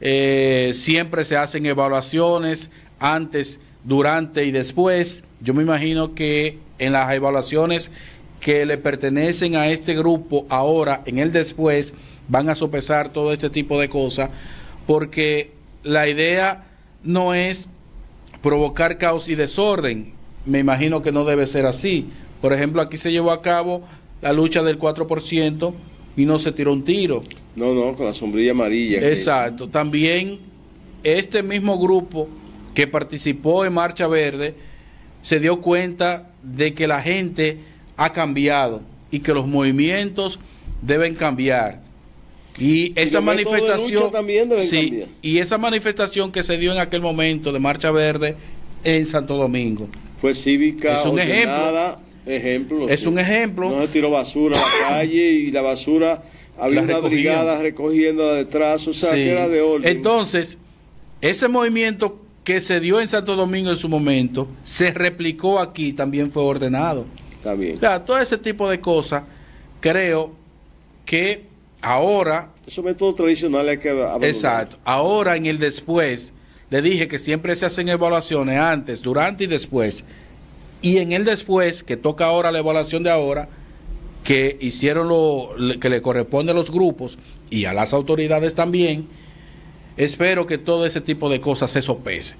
Eh, siempre se hacen evaluaciones antes, durante y después. Yo me imagino que en las evaluaciones que le pertenecen a este grupo ahora, en el después, van a sopesar todo este tipo de cosas, porque la idea no es provocar caos y desorden. Me imagino que no debe ser así. Por ejemplo, aquí se llevó a cabo la lucha del 4% y no se tiró un tiro. No, no, con la sombrilla amarilla. Exacto. También este mismo grupo que participó en Marcha Verde se dio cuenta de que la gente ha cambiado y que los movimientos deben cambiar. Y esa manifestación también sí, y esa manifestación que se dio en aquel momento de Marcha Verde en Santo Domingo. Fue cívica, Ejemplo, es un ejemplo. No se tiró basura a la calle y la basura había una brigada recogiendo detrás, o sea, que era de orden. Entonces, ese movimiento que se dio en Santo Domingo en su momento, se replicó aquí, también fue ordenado. Está bien. O sea, todo ese tipo de cosas, creo que ahora... ...eso métodos tradicionales hay que Exacto. Ahora, en el después, le dije que siempre se hacen evaluaciones antes, durante y después y en el después, que toca ahora la evaluación de ahora, que hicieron lo que le corresponde a los grupos y a las autoridades también, espero que todo ese tipo de cosas se sopese.